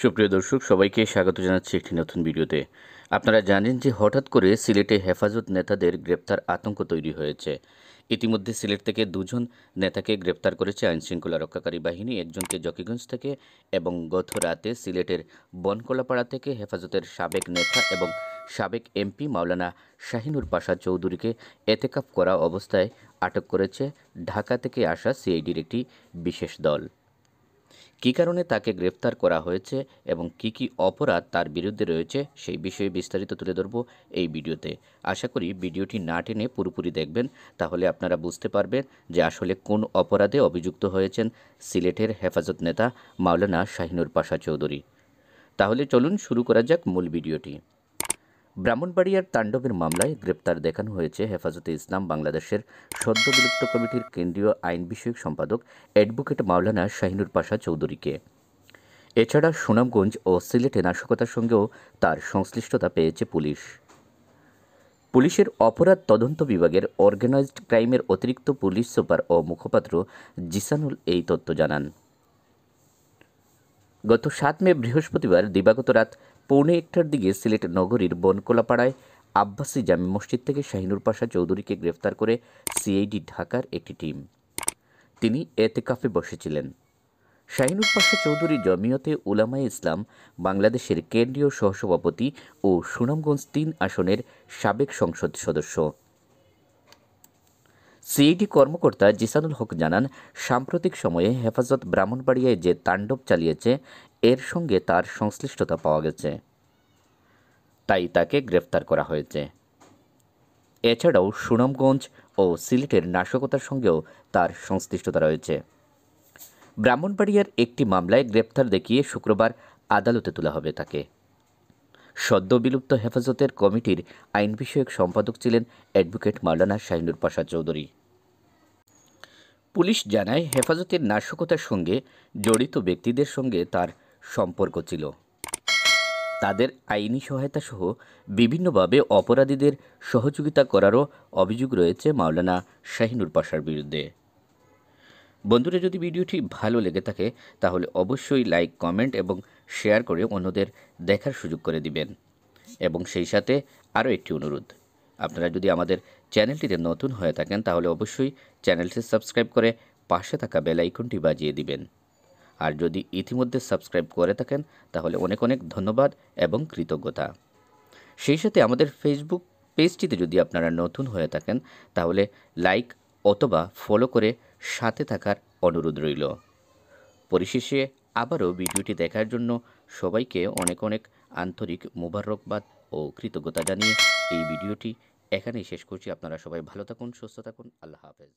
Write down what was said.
সুপ্রিয় দর্শক সবাইকে স্বাগত জানাচ্ছি একটি নতুন ভিডিওতে আপনারা জানেন যে হঠাৎ করে সিলেটে হেফাজত নেতাদের গ্রেপ্তার আতঙ্ক তৈরি হয়েছে ইতিমধ্যে সিলেট থেকে দুজন নেতাকে গ্রেপ্তার করেছে আইনশৃঙ্খলা রক্ষাকারী বাহিনী একজনকে জকিগঞ্জ থেকে এবং গত রাতে সিলেটের বনকলাপাড়া থেকে হেফাজতের সাবেক নেতা এবং সাবেক এমপি মাওলানা শাহিনুর পাশা চৌধুরীকে এতেকাপ করা অবস্থায় আটক করেছে ঢাকা থেকে আসা সিআইডির একটি বিশেষ দল কী কারণে তাকে গ্রেফতার করা হয়েছে এবং কি কি অপরাধ তার বিরুদ্ধে রয়েছে সেই বিষয়ে বিস্তারিত তুলে ধরব এই ভিডিওতে আশা করি ভিডিওটি না টেনে পুরোপুরি দেখবেন তাহলে আপনারা বুঝতে পারবেন যে আসলে কোন অপরাধে অভিযুক্ত হয়েছেন সিলেটের হেফাজত নেতা মাওলানা শাহিনুর পাশা চৌধুরী তাহলে চলুন শুরু করা যাক মূল ভিডিওটি ব্রাহ্মণবাড়িয়ার তাণ্ডবের মামলায় গ্রেপ্তার দেখানো হয়েছে হেফাজতে ইসলাম বাংলাদেশের সদ্য বিলুপ্ত কমিটির কেন্দ্রীয় আইন বিষয়ক সম্পাদক অ্যাডভোকেট মাওলানা শাহিনুর পাশা চৌধুরীকে এছাড়া সুনামগঞ্জ ও সিলেটে নাশকতার সঙ্গেও তার সংশ্লিষ্টতা পেয়েছে পুলিশ পুলিশের অপরাধ তদন্ত বিভাগের অর্গানাইজড ক্রাইমের অতিরিক্ত পুলিশ সুপার ও মুখপাত্র জিসানুল এই তথ্য জানান গত সাত মে বৃহস্পতিবার দিবাগত রাত পৌনে একটার দিকে সিলেট নগরীর বনকোলাপাড়ায় আব্বাসী জামি মসজিদ থেকে শাহিনুর পাশা চৌধুরীকে গ্রেফতার করে সিআইডি ঢাকার একটি টিম তিনি এতেকাফে বসেছিলেন শাহিনুর পাশা চৌধুরী জমিয়তে উলামায় ইসলাম বাংলাদেশের কেন্দ্রীয় সহসভাপতি ও সুনামগঞ্জ তিন আসনের সাবেক সংসদ সদস্য সিইডি কর্মকর্তা জিসানুল হক জানান সাম্প্রতিক সময়ে হেফাজত ব্রাহ্মণবাড়িয়ায় যে তাণ্ডব চালিয়েছে এর সঙ্গে তার সংশ্লিষ্টতা পাওয়া গেছে তাই তাকে গ্রেফতার করা হয়েছে এছাড়াও সুনামগঞ্জ ও সিলেটের নাশকতার সঙ্গেও তার সংশ্লিষ্টতা রয়েছে ব্রাহ্মণবাড়িয়ার একটি মামলায় গ্রেপ্তার দেখিয়ে শুক্রবার আদালতে তোলা হবে তাকে সদ্য বিলুপ্ত হেফাজতের কমিটির আইন বিষয়ক সম্পাদক ছিলেন অ্যাডভোকেট মাওলানা শাহিনুর পাশা চৌধুরী পুলিশ জানায় হেফাজতের নাশকতার সঙ্গে জড়িত ব্যক্তিদের সঙ্গে তার সম্পর্ক ছিল তাদের আইনি সহায়তা সহ বিভিন্নভাবে অপরাধীদের সহযোগিতা করারও অভিযোগ রয়েছে মাওলানা শাহিনুর পাশার বিরুদ্ধে বন্ধুরা যদি ভিডিওটি ভালো লেগে থাকে তাহলে অবশ্যই লাইক কমেন্ট এবং শেয়ার করে অন্যদের দেখার সুযোগ করে দিবেন এবং সেই সাথে আরও একটি অনুরোধ আপনারা যদি আমাদের চ্যানেলটিতে নতুন হয়ে থাকেন তাহলে অবশ্যই চ্যানেলটি সাবস্ক্রাইব করে পাশে থাকা বেলাইকনটি বাজিয়ে দিবেন আর যদি ইতিমধ্যে সাবস্ক্রাইব করে থাকেন তাহলে অনেক অনেক ধন্যবাদ এবং কৃতজ্ঞতা সেই সাথে আমাদের ফেসবুক পেজটিতে যদি আপনারা নতুন হয়ে থাকেন তাহলে লাইক অথবা ফলো করে সাথে থাকার অনুরোধ রইল পরিশেষে আবারও ভিডিওটি দেখার জন্য সবাইকে অনেক অনেক আন্তরিক মোবারকবাদ ও কৃতজ্ঞতা জানিয়ে এই ভিডিওটি এখানেই শেষ করছি আপনারা সবাই ভালো থাকুন সুস্থ থাকুন আল্লাহ হাফেজ